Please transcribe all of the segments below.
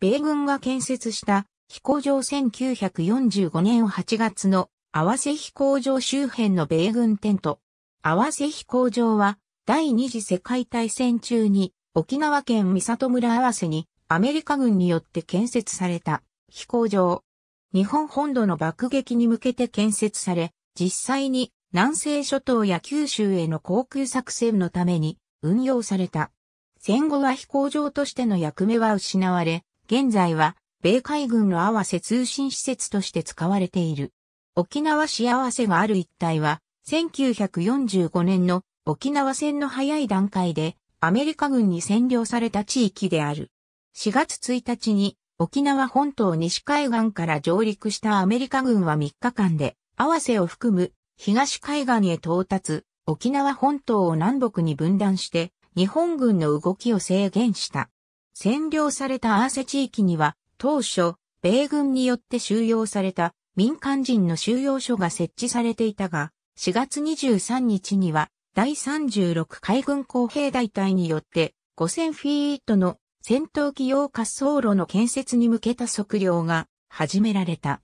米軍が建設した飛行場1945年8月の合わせ飛行場周辺の米軍テント。合わせ飛行場は第二次世界大戦中に沖縄県三里村合わせにアメリカ軍によって建設された飛行場。日本本土の爆撃に向けて建設され、実際に南西諸島や九州への航空作戦のために運用された。戦後は飛行場としての役目は失われ、現在は、米海軍の合わせ通信施設として使われている。沖縄市合わせがある一帯は、1945年の沖縄戦の早い段階で、アメリカ軍に占領された地域である。4月1日に、沖縄本島西海岸から上陸したアメリカ軍は3日間で、合わせを含む東海岸へ到達、沖縄本島を南北に分断して、日本軍の動きを制限した。占領されたアーセ地域には、当初、米軍によって収容された民間人の収容所が設置されていたが、4月23日には、第36海軍工兵大隊によって、5000フィートの戦闘機用滑走路の建設に向けた測量が始められた。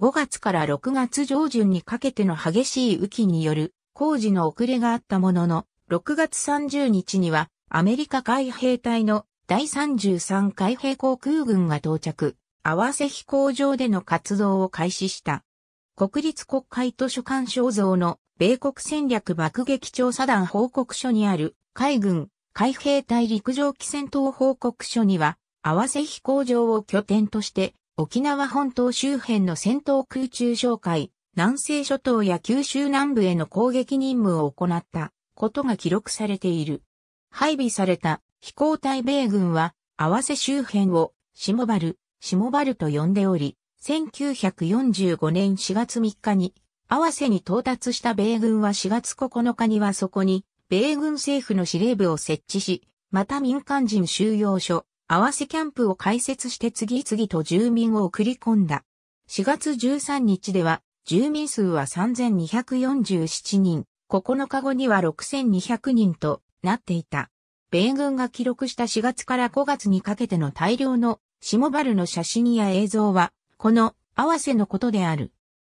5月から6月上旬にかけての激しい雨季による工事の遅れがあったものの、6月30日にはアメリカ海兵隊の第33海兵航空軍が到着、合わせ飛行場での活動を開始した。国立国会図書館肖像の米国戦略爆撃調査団報告書にある海軍海兵隊陸上機戦闘報告書には、合わせ飛行場を拠点として沖縄本島周辺の戦闘空中哨戒、南西諸島や九州南部への攻撃任務を行ったことが記録されている。配備された飛行隊米軍は、合わせ周辺を、下原、下原と呼んでおり、1945年4月3日に、合わせに到達した米軍は4月9日にはそこに、米軍政府の司令部を設置し、また民間人収容所、合わせキャンプを開設して次々と住民を送り込んだ。4月13日では、住民数は3247人、9日後には6200人となっていた。米軍が記録した4月から5月にかけての大量の下原の写真や映像は、この合わせのことである。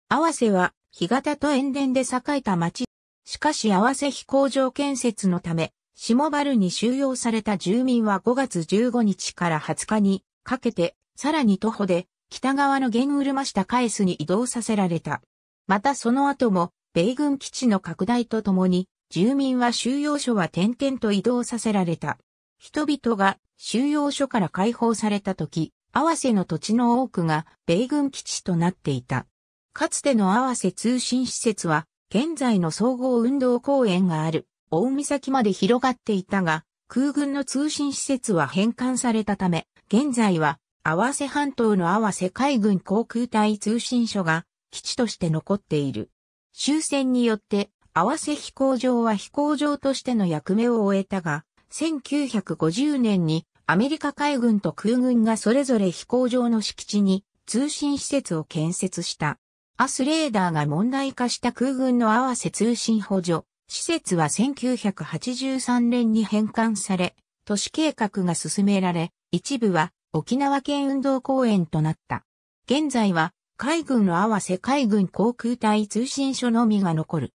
合わせは、干潟と塩田で栄えた町。しかし合わせ飛行場建設のため、下原に収容された住民は5月15日から20日にかけて、さらに徒歩で北側の玄浦下返すに移動させられた。またその後も、米軍基地の拡大とともに、住民は収容所は点々と移動させられた。人々が収容所から解放された時、合わせの土地の多くが米軍基地となっていた。かつての合わせ通信施設は、現在の総合運動公園がある、大岬まで広がっていたが、空軍の通信施設は返還されたため、現在は、合わせ半島の合わせ海軍航空隊通信所が基地として残っている。終戦によって合わせ飛行場は飛行場としての役目を終えたが、1950年にアメリカ海軍と空軍がそれぞれ飛行場の敷地に通信施設を建設した。アスレーダーが問題化した空軍の合わせ通信補助。施設は1983年に返還され、都市計画が進められ、一部は沖縄県運動公園となった。現在は海軍の合わせ海軍航空隊通信所のみが残る。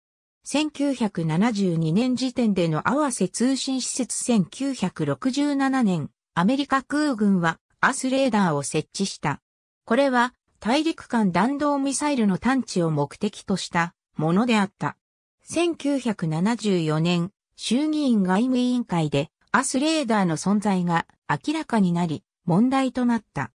1972年時点での合わせ通信施設1967年、アメリカ空軍はアスレーダーを設置した。これは大陸間弾道ミサイルの探知を目的としたものであった。1974年、衆議院外務委員会でアスレーダーの存在が明らかになり、問題となった。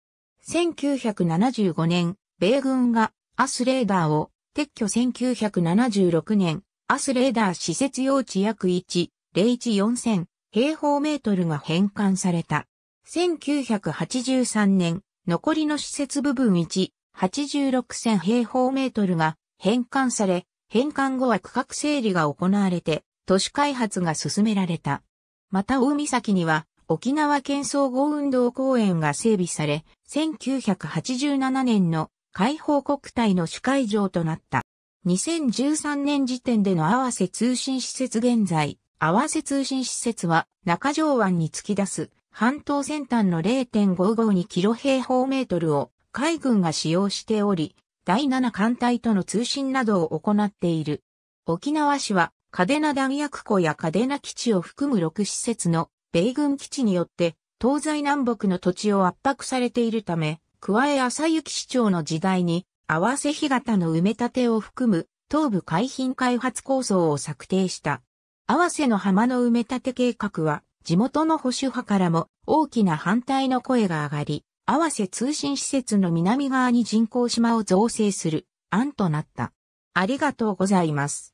1975年、米軍がアスレーダーを撤去1976年、アスレーダー施設用地約1,014,000平方メートルが返還された。1983年、残りの施設部分1,86,000平方メートルが返還され、返還後は区画整理が行われて、都市開発が進められた。また大岬には、沖縄県総合運動公園が整備され、1987年の解放国体の主会場となった。2013年時点での合わせ通信施設現在、合わせ通信施設は中条湾に突き出す半島先端の0.552キロ平方メートルを海軍が使用しており、第7艦隊との通信などを行っている。沖縄市は嘉手納弾薬庫や嘉手納基地を含む6施設の米軍基地によって東西南北の土地を圧迫されているため、加え浅雪市長の時代に合わせ干潟の埋め立てを含む東部海浜開発構想を策定した。合わせの浜の埋め立て計画は地元の保守派からも大きな反対の声が上がり、合わせ通信施設の南側に人工島を造成する案となった。ありがとうございます。